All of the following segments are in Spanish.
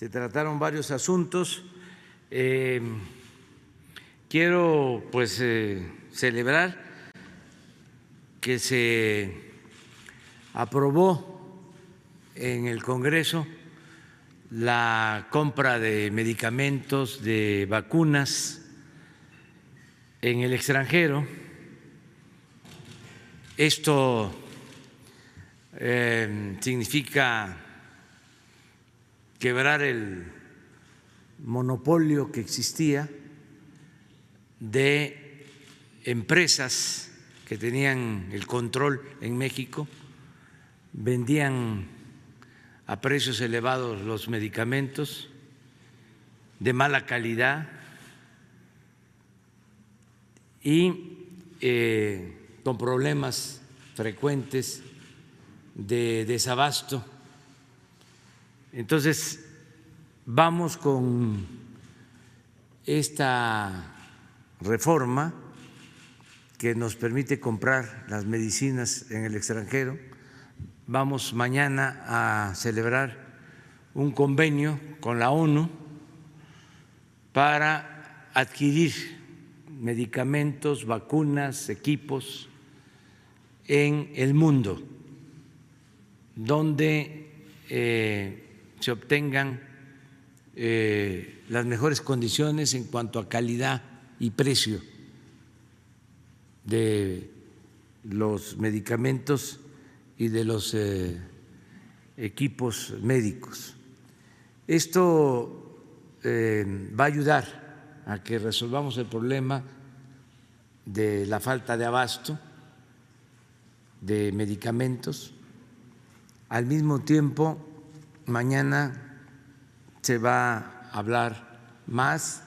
se trataron varios asuntos. Eh, quiero pues eh, celebrar que se aprobó en el Congreso la compra de medicamentos, de vacunas en el extranjero. Esto eh, significa quebrar el monopolio que existía de empresas que tenían el control en México, vendían a precios elevados los medicamentos de mala calidad y eh, con problemas frecuentes de desabasto entonces, vamos con esta reforma que nos permite comprar las medicinas en el extranjero. Vamos mañana a celebrar un convenio con la ONU para adquirir medicamentos, vacunas, equipos en el mundo, donde eh, se obtengan eh, las mejores condiciones en cuanto a calidad y precio de los medicamentos y de los eh, equipos médicos. Esto eh, va a ayudar a que resolvamos el problema de la falta de abasto de medicamentos. Al mismo tiempo, Mañana se va a hablar más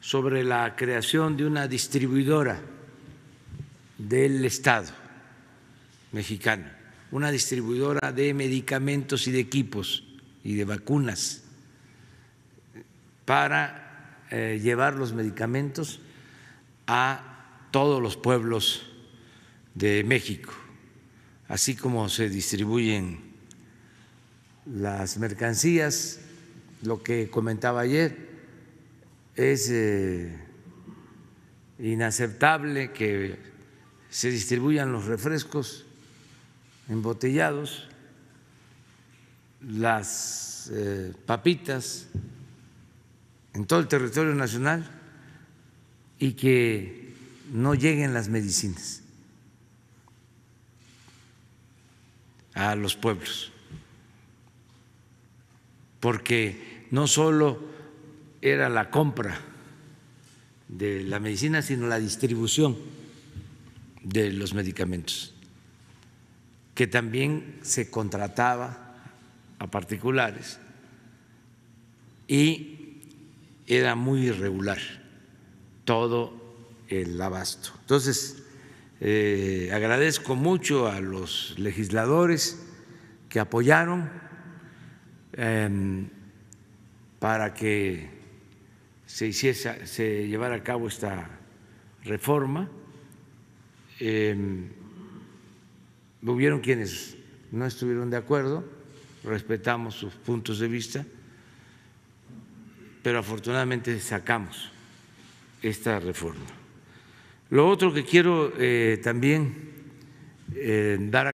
sobre la creación de una distribuidora del Estado mexicano, una distribuidora de medicamentos y de equipos y de vacunas para eh, llevar los medicamentos a todos los pueblos de México, así como se distribuyen las mercancías, lo que comentaba ayer, es eh, inaceptable que se distribuyan los refrescos embotellados, las eh, papitas en todo el territorio nacional y que no lleguen las medicinas a los pueblos porque no solo era la compra de la medicina, sino la distribución de los medicamentos, que también se contrataba a particulares y era muy irregular todo el abasto. Entonces, eh, agradezco mucho a los legisladores que apoyaron Em, para que se, se llevara a cabo esta reforma. Eh, hubieron quienes no estuvieron de acuerdo, respetamos sus puntos de vista, pero afortunadamente sacamos esta reforma. Lo otro que quiero eh, también eh, dar